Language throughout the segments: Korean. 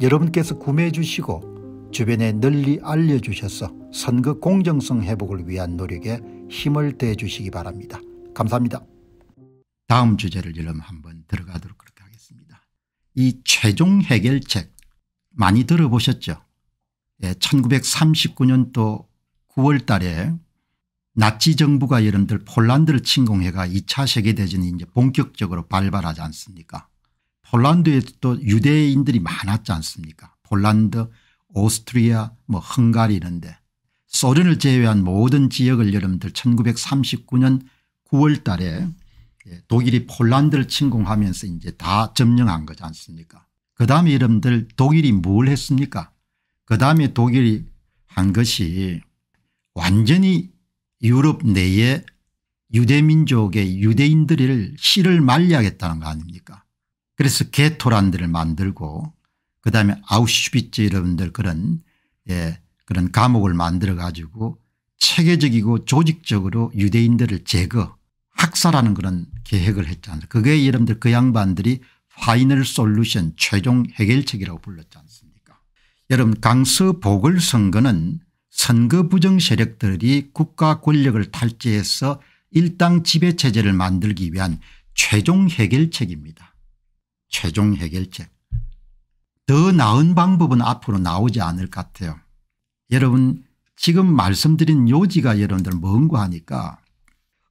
여러분께서 구매해 주시고 주변에 널리 알려주셔서 선거 공정성 회복을 위한 노력에 힘을 대 주시기 바랍니다. 감사합니다. 다음 주제를 여러분 한번 들어가도록 그렇게 하겠습니다. 이 최종 해결책 많이 들어보셨죠? 예, 1939년도 9월 달에 나치 정부가 여러분들 폴란드를 침공해가 2차 세계대전이 이제 본격적으로 발발하지 않습니까 폴란드에도 유대인들이 많았지 않습니까 폴란드 오스트리아 뭐 헝가리 이런데 소련을 제외한 모든 지역을 여러분들 1939년 9월 달에 예, 독일이 폴란드를 침공하면서 이제 다 점령한 거지 않습니까 그 다음에 여러분들 독일이 뭘 했습니까 그 다음에 독일이 한 것이 완전히 유럽 내에 유대민족의 유대인들을 씨를 말려야겠다는 거 아닙니까 그래서 개토란들을 만들고 그다음에 아우슈비츠 여러분들 그런 예 그런 감옥을 만들어 가지고 체계적이고 조직적으로 유대인들을 제거 학살하는 그런 계획을 했잖아요. 그게 여러분들 그 양반들이 파이널 솔루션 최종 해결책이라고 불렀지 않습니까 여러분 강서 보궐선거는 선거 부정 세력들이 국가 권력을 탈취해서 일당 지배체제를 만들기 위한 최종 해결책입니다. 최종 해결책. 더 나은 방법은 앞으로 나오지 않을 것 같아요. 여러분 지금 말씀드린 요지가 여러분들 뭔가 하니까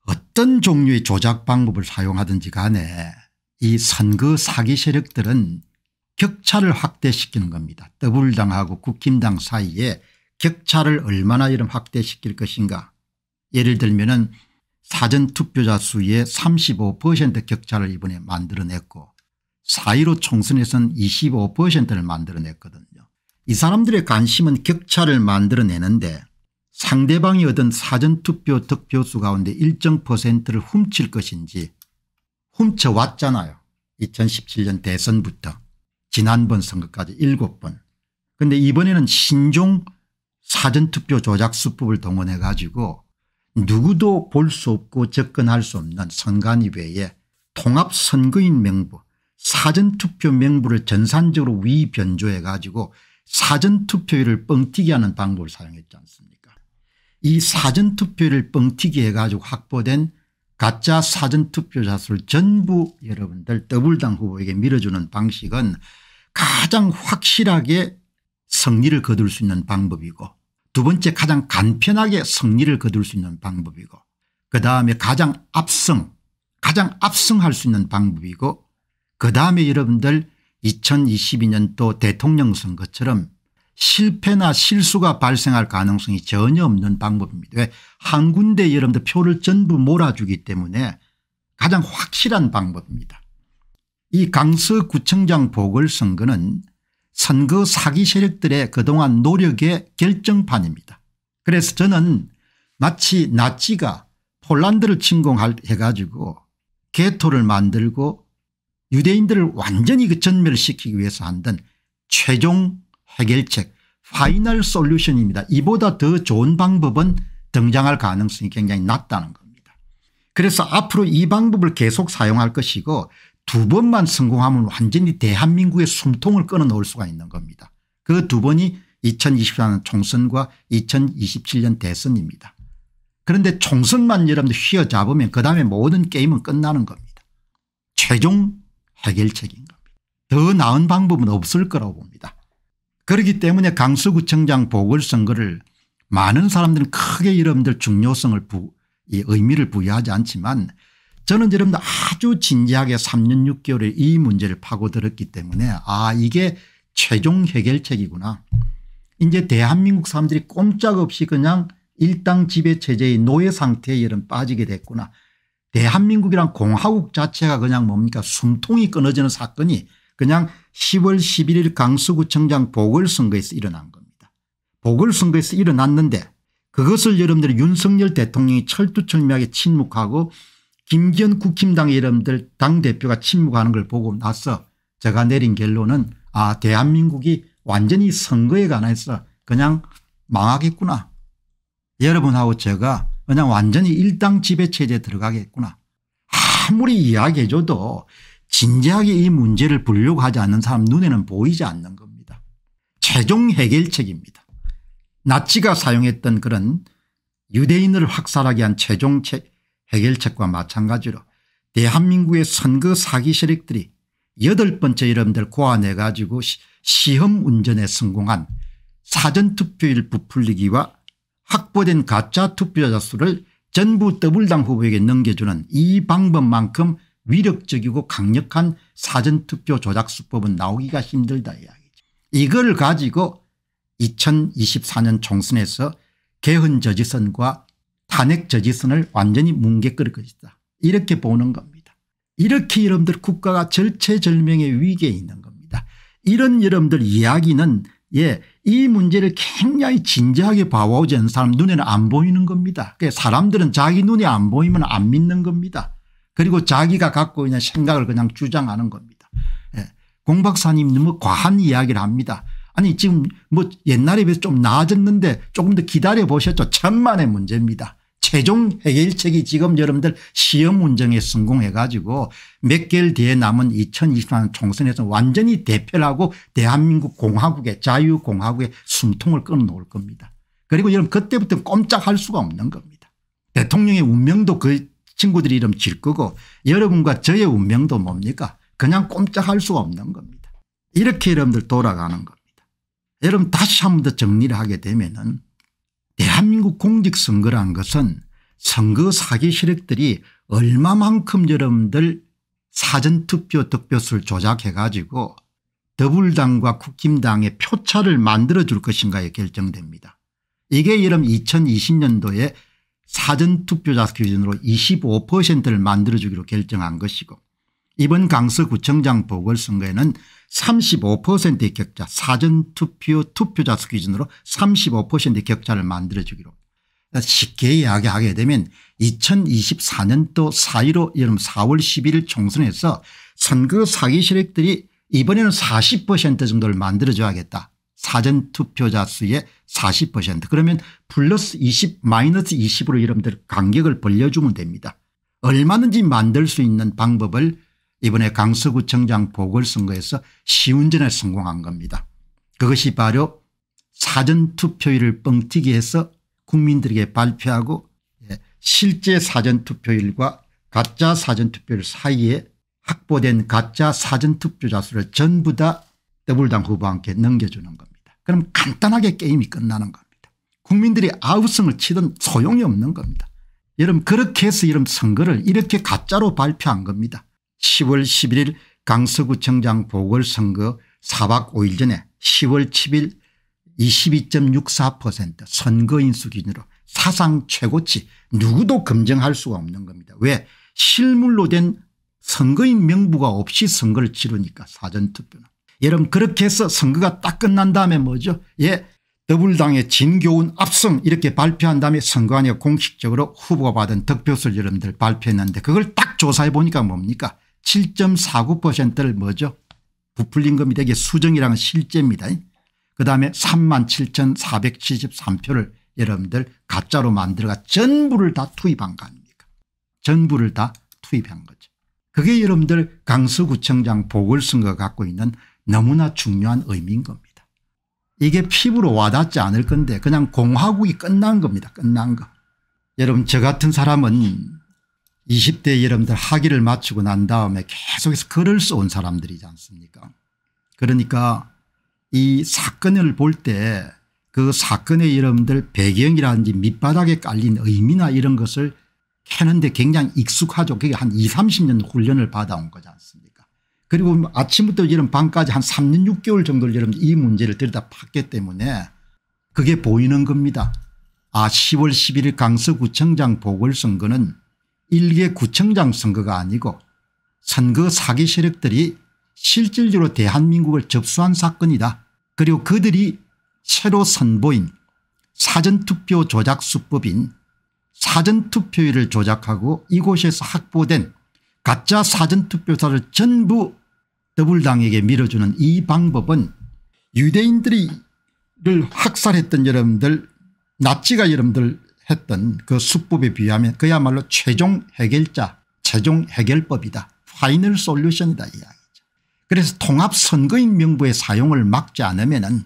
어떤 종류의 조작 방법을 사용하든지 간에 이 선거 사기 세력들은 격차를 확대시키는 겁니다. 더불당하고 국힘당 사이에 격차를 얼마나 이런 확대시킬 것인가 예를 들면 은 사전투표자 수의 35% 격차를 이번에 만들어냈고 4.15 총선에서는 25%를 만들어냈거든요. 이 사람들의 관심은 격차를 만들어내는데 상대방이 얻은 사전투표 득표수 가운데 일정 퍼센트를 훔칠 것인지 훔쳐왔잖아요. 2017년 대선부터 지난번 선거까지 7번 근데 이번에는 신종 사전투표 조작 수법을 동원해 가지고 누구도 볼 수 없고 접근할 수 없는 선관위 외에 통합선거인 명부 사전투표 명부를 전산적으로 위변조해 가지고 사전투표율을 뻥튀기 하는 방법을 사용했지 않습니까 이 사전투표율을 뻥튀기 해 가지고 확보된 가짜 사전투표자 수를 전부 여러분들 더블당 후보에게 밀어주는 방식은 가장 확실하게 승리를 거둘 수 있는 방법이고 두 번째 가장 간편하게 승리를 거둘 수 있는 방법이고 그다음에 가장 압승 가장 압승할 수 있는 방법이고 그다음에 여러분들 2022년도 대통령 선거처럼 실패나 실수가 발생할 가능성이 전혀 없는 방법입니다. 왜한 군데 여러분들 표를 전부 몰아주기 때문에 가장 확실한 방법입니다. 이 강서구청장 보궐선거는 선거 사기 세력들의 그동안 노력의 결정판입니다. 그래서 저는 마치 나치가 폴란드를 침공해가지고 개토를 만들고 유대인들을 완전히 그 전멸시키기 위해서 한든 최종 해결책 파이널 솔루션입니다. 이보다 더 좋은 방법은 등장할 가능성이 굉장히 낮다는 겁니다. 그래서 앞으로 이 방법을 계속 사용할 것이고 두 번만 성공하면 완전히 대한민국의 숨통을 끊어놓을 수가 있는 겁니다. 그 두 번이 2024년 총선과 2027년 대선입니다. 그런데 총선만 여러분들 휘어잡으면 그 다음에 모든 게임은 끝나는 겁니다. 최종 해결책인 겁니다. 더 나은 방법은 없을 거라고 봅니다. 그렇기 때문에 강서구청장 보궐선거를 많은 사람들은 크게 여러분들 중요성을 부, 의미를 부여하지 않지만 저는 여러분들 아주 진지하게 3년 6개월에 이 문제를 파고들었기 때문에 아 이게 최종 해결책이구나. 이제 대한민국 사람들이 꼼짝없이 그냥 일당 지배체제의 노예 상태에 이런 빠지게 됐구나. 대한민국이란 예, 공화국 자체가 그냥 뭡니까 숨통이 끊어지는 사건이 그냥 10월 11일 강서구청장 보궐선거에서 일어난 겁니다. 보궐선거에서 일어났는데 그것을 여러분들 이 윤석열 대통령이 철두철미하게 침묵하고 김기현 국힘당 여러분들 당대표가 침묵하는 걸 보고 나서 제가 내린 결론은 아 대한민국이 완전히 선거에 관해서 그냥 망하겠구나. 여러분하고 제가 그냥 완전히 일당 지배체제에 들어가겠구나. 아무리 이야기해줘도 진지하게 이 문제를 보려고 하지 않는 사람 눈에는 보이지 않는 겁니다. 최종 해결책입니다. 나치가 사용했던 그런 유대인을 확살하게한 최종 해결책과 마찬가지로 대한민국의 선거 사기 세력들이 여덟 번째 이름들 고안해 가지고 시험 운전에 성공한 사전투표일 부풀리기와 확보된 가짜 투표자 수를 전부 더블당 후보에게 넘겨주는 이 방법만큼 위력적이고 강력한 사전투표 조작 수법은 나오기가 힘들다 이야기죠. 이걸 가지고 2024년 총선에서 개헌 저지선과 탄핵 저지선을 완전히 뭉개 끌 것이다. 이렇게 보는 겁니다. 이렇게 여러분들 국가가 절체절명의 위기에 있는 겁니다. 이런 여러분들 이야기는 예이 문제를 굉장히 진지하게 봐오지 않는 사람 눈에는 안 보이는 겁니다. 그러니까 사람들은 자기 눈에 안 보이면 안 믿는 겁니다. 그리고 자기가 갖고 있는 생각을 그냥 주장하는 겁니다. 예. 공 박사님 너무 과한 이야기를 합니다. 아니 지금 뭐 옛날에 비해서 좀 나아졌는데 조금 더 기다려 보셨죠. 천만의 문제입니다. 최종 해결책이 지금 여러분들 시험 운정에 성공해 가지고 몇 개월 뒤에 남은 2024년 총선에서 완전히 대표하고 대한민국 공화국의 자유공화국의 숨통을 끊어놓을 겁니다. 그리고 여러분 그때부터 꼼짝할 수가 없는 겁니다. 대통령의 운명도 그 친구들이 이름 질 거고 여러분과 저의 운명도 뭡니까 그냥 꼼짝할 수가 없는 겁니다. 이렇게 여러분들 돌아가는 겁니다. 여러분 다시 한 번 더 정리를 하게 되면은 대한민국 공직선거란 것은 선거 사기 세력들이 얼마만큼 여러분들 사전투표 득표수를 조작해 가지고 더불당과 국힘당의 표차를 만들어 줄 것인가에 결정됩니다. 이게 여름 2020년도에 사전투표자 기준으로 25%를 만들어 주기로 결정한 것이고 이번 강서구청장 보궐선거에는 35%의 격자 사전투표 투표자 수 기준으로 35%의 격차를 만들어주기로 그러니까 쉽게 이야기하게 되면 2024년도 4.15 여름 4월 11일 총선에서 선거 사기 세력들이 이번에는 40% 정도를 만들어줘야겠다. 사전투표자 수의 40% 그러면 플러스 20 마이너스 20으로 여러분들 간격을 벌려주면 됩니다. 얼마든지 만들 수 있는 방법을 이번에 강서구청장 보궐선거에서 시운전에 성공한 겁니다. 그것이 바로 사전투표율을 뻥튀기 해서 국민들에게 발표하고 예, 실제 사전투표율과 가짜 사전투표율 사이에 확보된 가짜 사전투표자 수를 전부 다 더블당 후보한테 넘겨주는 겁니다. 그럼 간단하게 게임이 끝나는 겁니다. 국민들이 아우성을 치든 소용이 없는 겁니다. 여러분 그렇게 해서 이런 선거를 이렇게 가짜로 발표한 겁니다. 10월 11일 강서구청장 보궐선거 4박 5일 전에 10월 7일22.64% 선거인수 기준으로 사상 최고치 누구도 검증할 수가 없는 겁니다. 왜 실물로 된 선거인 명부가 없이 선거를 치르니까 사전투표는. 여러분 그렇게 해서 선거가 딱 끝난 다음에 뭐죠 예 더불당의 진교훈 압승 이렇게 발표한 다음에 선관위가 공식적으로 후보가 받은 득표수를 여러분들 발표했는데 그걸 딱 조사해 보니까 뭡니까 7.49%를 뭐죠 부풀린겁니다. 이게 수정이라는 실제입니다. 그다음에 3만 7,473표를 여러분들 가짜로 만들어가 전부를 다 투입한 거 아닙니까 전부를 다 투입한 거죠. 그게 여러분들 강서구청장 보궐선거 갖고 있는 너무나 중요한 의미인 겁니다. 이게 피부로 와닿지 않을 건데 그냥 공화국이 끝난 겁니다. 끝난 거. 여러분 저 같은 사람은 20대 여러분들 학위를 마치고 난 다음에 계속해서 글을 써온 사람들이지 않습니까 그러니까 이 사건을 볼 때 그 사건의 여러분들 배경이라든지 밑바닥에 깔린 의미나 이런 것을 캐는데 굉장히 익숙하죠. 그게 한 20, 30년 훈련을 받아온 거지 않습니까 그리고 아침부터 이런 밤까지 한 3년 6개월 정도를 여러분 이 문제를 들여다 봤기 때문에 그게 보이는 겁니다. 아 10월 11일 강서구청장 보궐선거는 일개 구청장 선거가 아니고 선거 사기 세력들이 실질적으로 대한민국을 접수한 사건이다. 그리고 그들이 새로 선보인 사전투표 조작 수법인 사전투표율을 조작하고 이곳에서 확보된 가짜 사전투표사를 전부 더블당에게 밀어주는 이 방법은 유대인들을 학살했던 여러분들 나치가 여러분들 했던 그 수법에 비하면 그야말로 최종 해결자 최종 해결법이다. 파이널 솔루션이다 이야기죠. 그래서 통합선거인 명부의 사용을 막지 않으면 은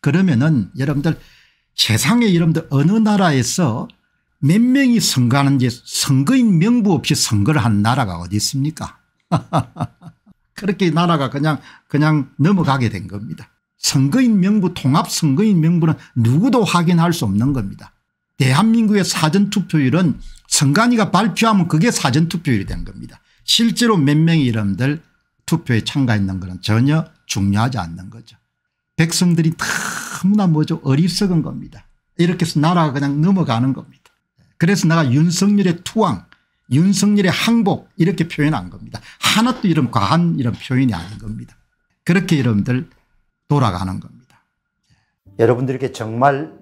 그러면은 여러분들 세상에 여러분들 어느 나라에서 몇 명이 선거하는지 선거인 명부 없이 선거를 한 나라가 어디 있습니까 그렇게 나라가 그냥 그냥 넘어가게 된 겁니다. 선거인 명부 통합선거인 명부는 누구도 확인할 수 없는 겁니다. 대한민국의 사전투표율은 선관위가 발표하면 그게 사전투표율이 된 겁니다. 실제로 몇 명의 이름들 투표에 참가했는 것은 전혀 중요하지 않는 거죠. 백성들이 너무나 뭐죠 어리석은 겁니다. 이렇게 해서 나라가 그냥 넘어가는 겁니다. 그래서 내가 윤석열의 투항 윤석열의 항복 이렇게 표현한 겁니다. 하나도 이런 과한 이런 표현이 아닌 겁니다. 그렇게 여러분들 돌아가는 겁니다. 여러분들께 정말